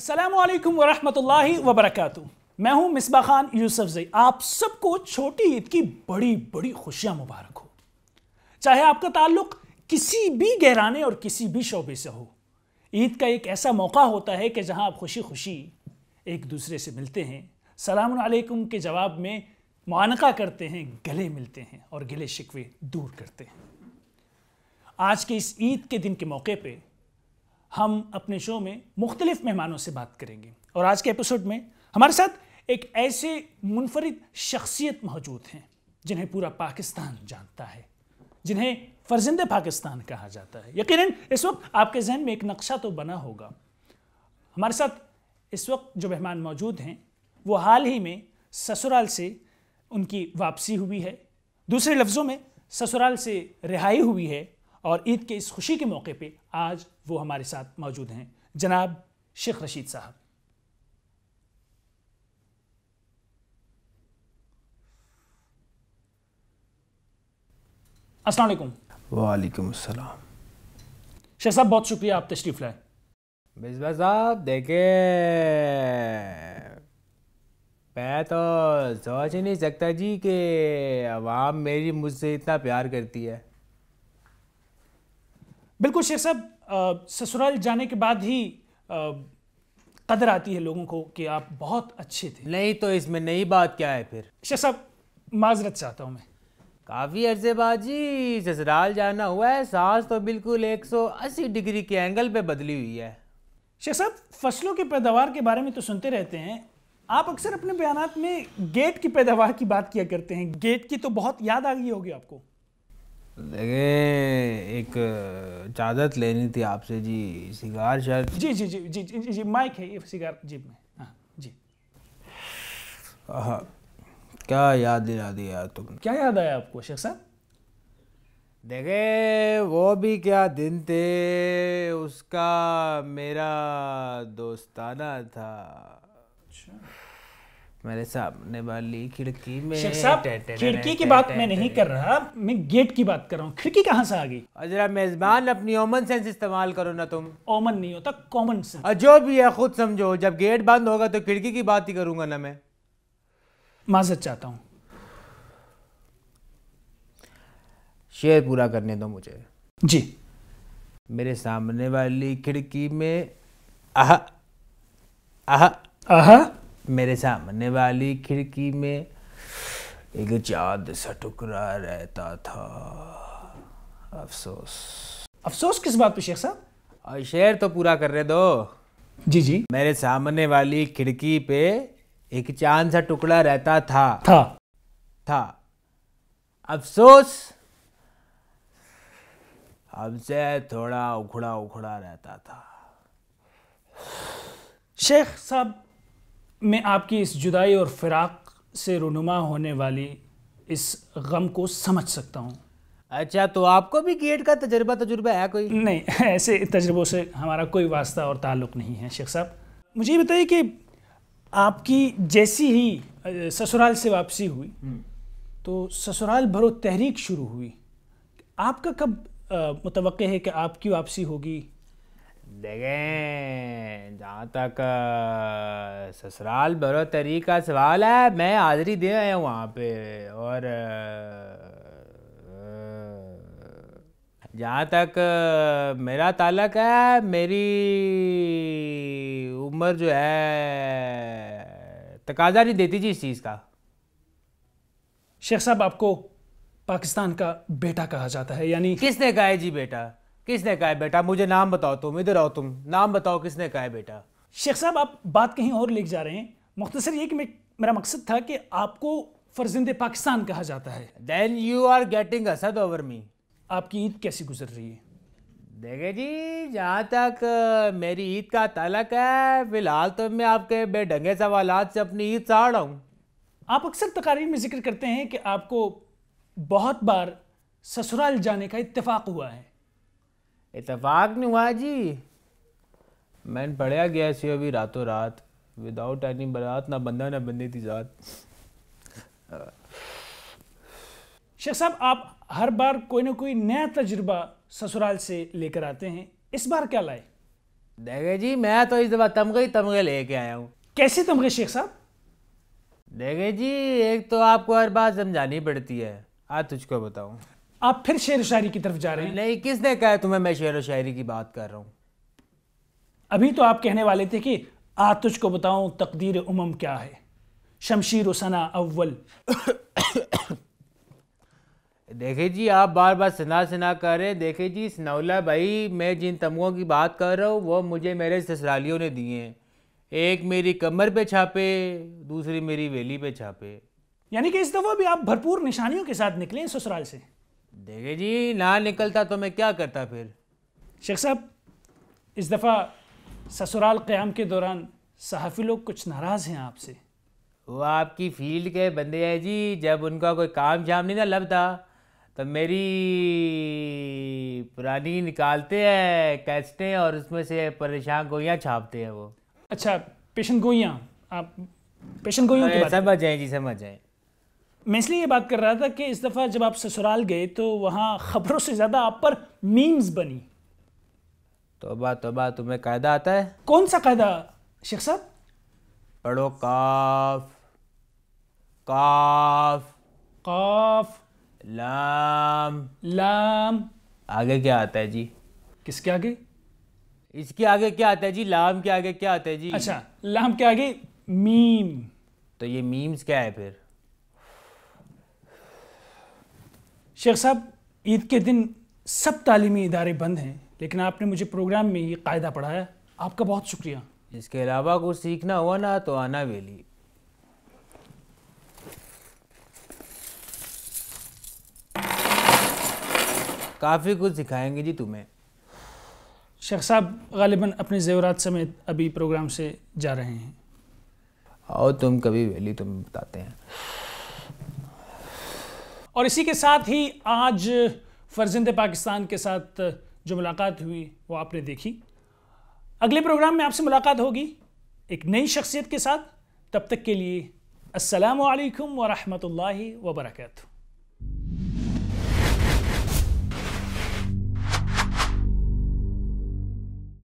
असलकम वरहमल वबरक मैं हूं मिसबा खान जई आप सबको छोटी ईद की बड़ी बड़ी खुशियां मुबारक हो चाहे आपका ताल्लुक किसी भी गहराने और किसी भी शोबे से हो ईद का एक ऐसा मौका होता है कि जहां आप खुशी खुशी एक दूसरे से मिलते हैं सलाम के जवाब में मानका करते हैं गले मिलते हैं और गले शिकवे दूर करते हैं आज के इस ईद के दिन के मौके पर हम अपने शो में मुख्तलिफ मेहमानों से बात करेंगे और आज के एपिसोड में हमारे साथ एक ऐसे मुनफरद शख्सियत मौजूद हैं जिन्हें पूरा पाकिस्तान जानता है जिन्हें फर्जिंद पाकिस्तान कहा जाता है यकीन इस वक्त आपके जहन में एक नक्शा तो बना होगा हमारे साथ इस वक्त जो मेहमान मौजूद हैं वो हाल ही में ससुराल से उनकी वापसी हुई है दूसरे लफ्ज़ों में ससुराल से रिहाई हुई है और ईद के इस खुशी के मौके पे आज वो हमारे साथ मौजूद हैं जनाब शेख रशीद साहब असलकुम वालेकुम अस्सलाम शेख साहब बहुत शुक्रिया आप तशरीफ़ लाए मिसबा साहब देखे मैं तो सोच ही नहीं सकता जी कि आवाम मेरी मुझसे इतना प्यार करती है बिल्कुल शेख साहब ससुराल जाने के बाद ही आ, कदर आती है लोगों को कि आप बहुत अच्छे थे नहीं तो इसमें नई बात क्या है फिर शेख साहब माजरत चाहता हूँ मैं काफ़ी अर्जेबाजी ससुराल जाना हुआ है सांस तो बिल्कुल 180 डिग्री के एंगल पे बदली हुई है शेख साहब फसलों की पैदावार के बारे में तो सुनते रहते हैं आप अक्सर अपने बयान में गेट की पैदावार की बात किया करते हैं गेट की तो बहुत याद आ गई होगी आपको देखे एक इजाज़त लेनी थी आपसे जी सिगार शायद जी जी जी जी जी, जी, जी माइक है ये सिगार जीप में हाँ जी हाँ क्या याद दिला दिया यार तुमने क्या याद आया आपको शेख साहब देखे वो भी क्या दिन थे उसका मेरा दोस्ताना था अच्छा मेरे सामने वाली खिड़की में खिड़की की बात मैं नहीं कर रहा मैं गेट की बात कर रहा हूँ खिड़की कहाँ से आ गई अजरा मेजबान अपनी ओमन सेंस इस्तेमाल करो ना तुम ओमन नहीं होता कॉमन सेंस जो भी है खुद समझो जब गेट बंद होगा तो खिड़की की बात ही करूंगा ना मैं माजत चाहता हूँ शेर पूरा करने दो मुझे जी मेरे सामने वाली खिड़की में आह आह आह मेरे सामने वाली खिड़की में एक चाँद सा टुकड़ा रहता था अफसोस अफसोस किस बात पे शेख साहब शेर तो पूरा कर रहे दो जी जी मेरे सामने वाली खिड़की पे एक चांद सा टुकड़ा रहता था था था अफसोस हमसे थोड़ा उखड़ा उखड़ा रहता था शेख साहब मैं आपकी इस जुदाई और फिराक से रुनुमा होने वाली इस गम को समझ सकता हूँ अच्छा तो आपको भी गेट का तजर्बा तजुर्बा है कोई नहीं ऐसे तजर्बों से हमारा कोई वास्ता और ताल्लुक़ नहीं है शेख साहब मुझे बताइए कि आपकी जैसी ही ससुराल से वापसी हुई हम्म। तो ससुराल भरो तहरीक शुरू हुई आपका कब मुतव है कि आपकी वापसी होगी देखें जहाँ तक ससुराल बरोतरी का सवाल है मैं हाज़री दे आया हूँ वहाँ पे और जहाँ तक मेरा ताल्लक है मेरी उम्र जो है तकाजा नहीं देती जी इस चीज़ का शेख साहब आपको पाकिस्तान का बेटा कहा जाता है यानी किसने कहा है जी बेटा किसने कहा है बेटा मुझे नाम बताओ तुम इधर आओ तुम नाम बताओ किसने कहा है बेटा शेख साहब आप बात कहीं और लेके जा रहे हैं मुख्तसर ये कि मेरा मकसद था कि आपको फर्जिंद पाकिस्तान कहा जाता है then you are getting Asad over me आपकी ईद कैसी गुजर रही है देखे जी जहाँ तक मेरी ईद का तलक है फिलहाल तो मैं आपके बेढंगे सवाल से अपनी ईद साड़ हूँ आप अक्सर तकारीर में जिक्र करते हैं कि आपको बहुत बार ससुराल जाने का इत्तेफाक हुआ है इतफाक नहीं हुआ जी मैंने पढ़िया गया से अभी रातों रात विदाउट एनी बरात ना बंदा ना बंदे थी जात शेख साहब आप हर बार कोई ना कोई नया तजुर्बा ससुराल से लेकर आते हैं इस बार क्या लाए देखे जी मैं तो इस दफ़ा तमगे ही तमगे लेके आया हूँ कैसे तमगे शेख साहब देखे जी एक तो आपको हर बात समझानी पड़ती है आज तुझको बताऊँ आप फिर शेर शायरी की तरफ जा रहे हैं नहीं किसने कहा तुम्हें मैं शेर शायरी की बात कर रहा हूँ अभी तो आप कहने वाले थे कि आ तुझको बताऊँ तकदीर उमम क्या है शमशीर सना अव्वल देखे जी आप बार बार सना सुना कर रहे देखे जी सनौला भाई मैं जिन तमगों की बात कर रहा हूँ वो मुझे मेरे ससुरालियों ने दिए हैं एक मेरी कमर पे छापे दूसरी मेरी वेली पे छापे यानी कि इस दफ़ा भी आप भरपूर निशानियों के साथ निकले ससुराल से देखे जी ना निकलता तो मैं क्या करता फिर शेख साहब इस दफ़ा ससुराल क़्याम के दौरान सहाफ़ी लोग कुछ नाराज़ हैं आपसे वो आपकी फील्ड के बंदे हैं जी जब उनका कोई काम शाम नहीं ना लगता तो मेरी पुरानी निकालते हैं कैसते हैं और उसमें से परेशान गोइयाँ छापते हैं वो अच्छा पेशन गोइयाँ आप पेशन गोइयाँ समझ आए जी समझ आए मैं इसलिए ये बात कर रहा था कि इस दफ़ा जब आप ससुराल गए तो वहाँ ख़बरों से ज़्यादा आप पर मीम्स बनी तोबा तोबा तुम्हें कायदा आता है कौन सा कायदा शेख साहब पढ़ो काफ काफ काफ लाम लाम आगे क्या आता है जी किसके आगे इसके आगे क्या आता है जी लाम के आगे क्या आता है जी अच्छा लाम के आगे मीम तो ये मीम्स क्या है फिर शेख साहब ईद के दिन सब तालीमी इदारे बंद हैं लेकिन आपने मुझे प्रोग्राम में ये कायदा पढ़ाया आपका बहुत शुक्रिया इसके अलावा कुछ सीखना हुआ ना तो आना वेली काफ़ी कुछ सिखाएंगे जी तुम्हें शेख साहब गालिबा अपने जेवरात समेत अभी प्रोग्राम से जा रहे हैं और तुम कभी वेली तुम बताते हैं और इसी के साथ ही आज फर्जिंद पाकिस्तान के साथ जो मुलाकात हुई वो आपने देखी अगले प्रोग्राम में आपसे मुलाकात होगी एक नई शख्सियत के साथ तब तक के लिए असलकम वरहमल वर्का